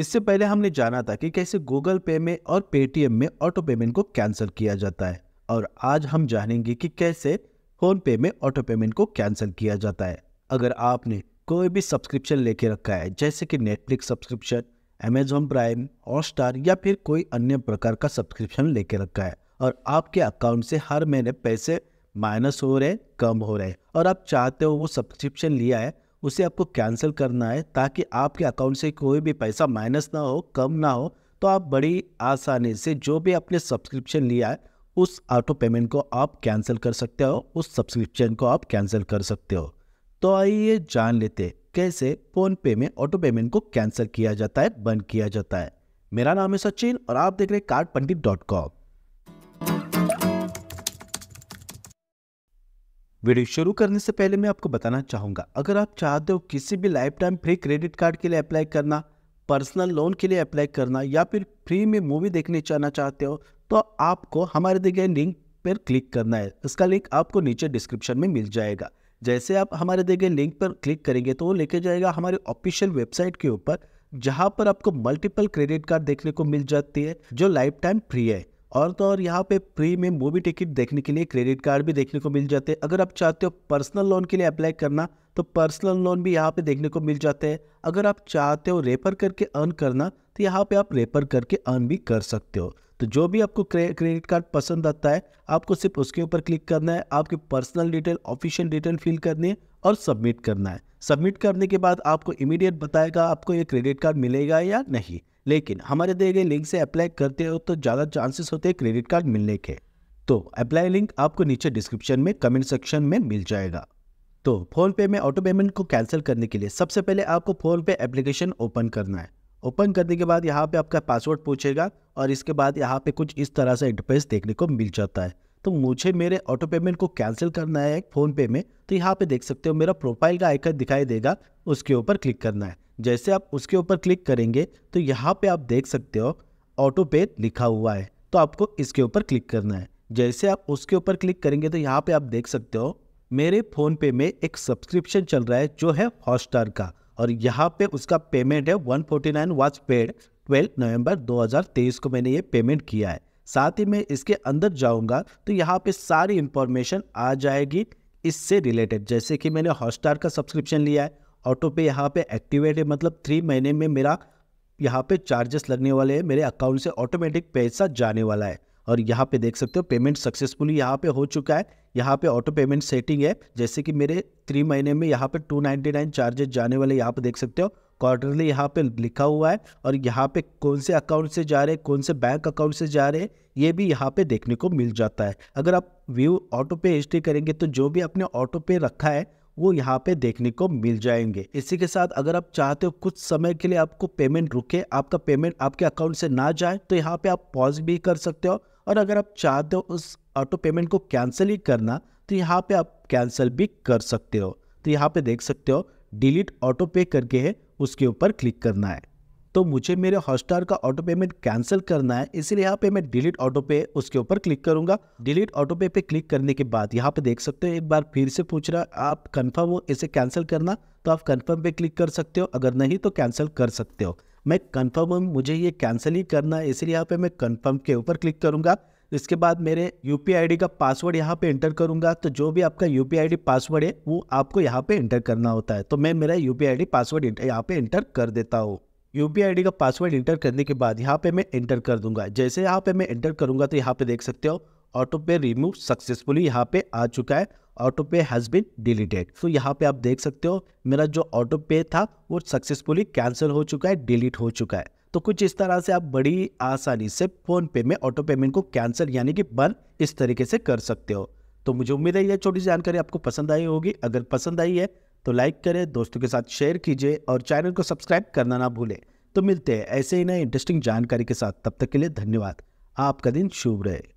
इससे पहले हमने जाना था कि कैसे गूगल पे में और पेटीएम में ऑटो पेमेंट को कैंसिल किया जाता है और आज हम जानेंगे कि कैसे फोन पे में ऑटो पेमेंट को कैंसिल किया जाता है अगर आपने कोई भी सब्सक्रिप्शन लेके रखा है जैसे कि Netflix subscription Amazon Prime Hotstar या फिर कोई अन्य प्रकार का सब्सक्रिप्शन लेके रखा है और आपके अकाउंट से हर महीने पैसे माइनस हो रहे कम हो रहे और आप चाहते हो वो सब्सक्रिप्शन लिया है उसे आपको कैंसिल करना है ताकि आपके अकाउंट से कोई भी पैसा माइनस ना हो कम ना हो तो आप बड़ी आसानी से जो भी आपने सब्सक्रिप्शन लिया है उस ऑटो पेमेंट को आप कैंसिल कर सकते हो उस सब्सक्रिप्शन को आप कैंसिल कर सकते हो तो आइए जान लेते कैसे फ़ोनपे में ऑटो पेमेंट को कैंसिल किया जाता है बंद किया जाता है मेरा नाम है सचिन और आप देख रहे हैं Card Pandit dot com video शुरू करने से पहले मैं आपको बताना चाहूंगा अगर आप चाहते हो किसी भी lifetime free credit card के लिए अप्लाई करना पर्सनल लोन के लिए अप्लाई करना या फिर फ्री में मूवी देखने जाना चाहते हो तो आपको हमारे दिए गए लिंक पर क्लिक करना है इसका लिंक आपको नीचे डिस्क्रिप्शन में मिल जाएगा जैसे आप हमारे दिए गए लिंक पर क्लिक करेंगे तो वो लेके जाएगा हमारे ऑफिशियल वेबसाइट के ऊपर जहाँ पर आपको मल्टीपल क्रेडिट कार्ड देखने को मिल जाती है जो लाइफ टाइम फ्री है और तो और यहाँ पे प्री में मूवी टिकट देखने के लिए क्रेडिट कार्ड भी देखने को मिल जाते हैं अगर आप चाहते हो पर्सनल लोन के लिए अप्लाई करना तो पर्सनल लोन भी यहाँ पे देखने को मिल जाते हैं अगर आप चाहते हो रेफर करके अर्न करना तो यहाँ पे आप रेफर करके अर्न भी कर सकते हो तो जो भी आपको क्रेडिट कार्ड पसंद आता है आपको सिर्फ उसके ऊपर क्लिक करना है आपकी personal detail official detail fill करनी है और सबमिट करना है सबमिट करने के बाद आपको इमीडिएट बताएगा आपको ये क्रेडिट कार्ड मिलेगा या नहीं लेकिन हमारे दिए गए लिंक से अप्लाई करते हो तो ज़्यादा चांसेस होते हैं क्रेडिट कार्ड मिलने के तो अप्लाई लिंक आपको नीचे डिस्क्रिप्शन में कमेंट सेक्शन में मिल जाएगा तो फ़ोनपे में ऑटो पेमेंट को कैंसिल करने के लिए सबसे पहले आपको फ़ोनपे एप्लीकेशन ओपन करना है ओपन करने के बाद यहाँ पे आपका पासवर्ड पूछेगा और इसके बाद यहाँ पे कुछ इस तरह से इंटरफेस देखने को मिल जाता है तो मुझे मेरे ऑटो पेमेंट को कैंसिल करना है फ़ोनपे में तो यहाँ पे देख सकते हो मेरा प्रोफाइल का आइकन दिखाई देगा उसके ऊपर क्लिक करना है जैसे आप उसके ऊपर क्लिक करेंगे तो यहाँ पे आप देख सकते हो ऑटो पे लिखा हुआ है तो आपको इसके ऊपर क्लिक करना है जैसे आप उसके ऊपर क्लिक करेंगे तो यहाँ पे आप देख सकते हो मेरे फ़ोन पे में एक सब्सक्रिप्शन चल रहा है जो है हॉटस्टार का और यहाँ पे उसका पेमेंट है 149 forty nine watch paid twelve हजार तेईस को मैंने ये पेमेंट किया है साथ ही मैं इसके अंदर जाऊँगा तो यहाँ पे सारी इंफॉर्मेशन आ जाएगी इससे रिलेटेड जैसे कि मैंने हॉटस्टार का सब्सक्रिप्शन लिया है ऑटो पे यहाँ पे एक्टिवेट है मतलब थ्री महीने में मेरा यहाँ पे चार्जेस लगने वाले हैं मेरे अकाउंट से ऑटोमेटिक पैसा जाने वाला है और यहाँ पे देख सकते हो पेमेंट सक्सेसफुली यहाँ पे हो चुका है यहाँ पे ऑटो पेमेंट सेटिंग है जैसे कि मेरे थ्री महीने में यहाँ पे 299 चार्जेस जाने वाले यहाँ पे देख सकते हो क्वार्टरली यहाँ पे लिखा हुआ है और यहाँ पे कौन से अकाउंट से जा रहे कौन से बैंक अकाउंट से जा रहे ये भी यहाँ पे देखने को मिल जाता है अगर आप व्यू ऑटो पे हिस्ट्री करेंगे तो जो भी आपने ऑटो पे रखा है वो यहाँ पे देखने को मिल जाएंगे इसी के साथ अगर आप चाहते हो कुछ समय के लिए आपको पेमेंट रुके आपका पेमेंट आपके अकाउंट से ना जाए तो यहाँ पे आप पॉज भी कर सकते हो और अगर आप चाहते हो उस ऑटो पेमेंट को कैंसिल ही करना तो यहाँ पे आप कैंसिल भी कर सकते हो तो यहाँ पे देख सकते हो डिलीट ऑटो पे करके है उसके ऊपर क्लिक करना है तो मुझे मेरे हॉटस्टार का ऑटो पेमेंट कैंसिल करना है इसलिए यहाँ पे मैं डिलीट ऑटो पे उसके ऊपर क्लिक करूंगा डिलीट ऑटो पे पे क्लिक करने के बाद यहाँ पे देख सकते हो एक बार फिर से पूछ रहा है आप कंफर्म हो इसे कैंसिल करना तो आप कंफर्म पे क्लिक कर सकते हो अगर नहीं तो कैंसिल कर सकते हो मैं कन्फर्म हूँ मुझे ये कैंसिल ही करना है इसलिए यहाँ पे मैं कन्फर्म के ऊपर क्लिक करूँगा इसके बाद मेरे यू पी का पासवर्ड यहाँ पे एंटर करूँगा तो जो भी आपका यू पी पासवर्ड है वो आपको यहाँ पे एंटर करना होता है तो मैं मेरा यू पी पासवर्ड यहाँ पे एंटर कर देता हूँ यू पी आई डी का पासवर्ड इंटर करने के बाद यहाँ पे मैं इंटर कर दूंगा जैसे यहाँ पे मैं इंटर करूँगा तो यहाँ पे देख सकते हो ऑटो पे रिमूव सक्सेसफुली यहाँ पे आ चुका है ऑटो पे हैज़ बिन डिलीटेड तो यहाँ पे आप देख सकते हो मेरा जो ऑटो पे था वो सक्सेसफुली कैंसिल हो चुका है डिलीट हो चुका है तो कुछ इस तरह से आप बड़ी आसानी से फ़ोन पे में ऑटो पेमेंट को कैंसिल यानी कि बंद इस तरीके से कर सकते हो तो मुझे उम्मीद है यह छोटी सी जानकारी आपको पसंद आई होगी अगर पसंद आई है तो लाइक करें दोस्तों के साथ शेयर कीजिए और चैनल को सब्सक्राइब करना ना भूलें तो मिलते हैं ऐसे ही नए इंटरेस्टिंग जानकारी के साथ तब तक के लिए धन्यवाद आपका दिन शुभ रहे